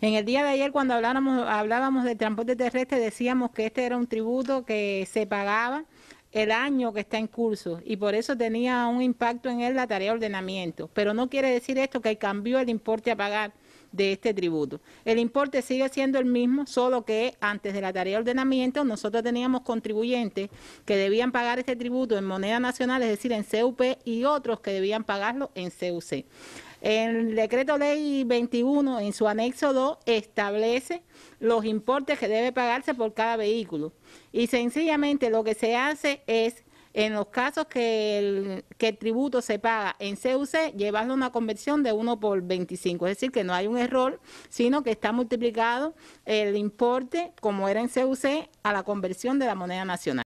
En el día de ayer, cuando hablábamos, hablábamos del transporte terrestre, decíamos que este era un tributo que se pagaba el año que está en curso y por eso tenía un impacto en él la tarea de ordenamiento. Pero no quiere decir esto que cambió el importe a pagar de este tributo. El importe sigue siendo el mismo, solo que antes de la tarea de ordenamiento nosotros teníamos contribuyentes que debían pagar este tributo en moneda nacional, es decir, en CUP, y otros que debían pagarlo en CUC. El decreto ley 21 en su anexo 2 establece los importes que debe pagarse por cada vehículo. Y sencillamente lo que se hace es, en los casos que el, tributo se paga en CUC, llevarlo a una conversión de 1 por 25. Es decir, que no hay un error, sino que está multiplicado el importe, como era en CUC, a la conversión de la moneda nacional.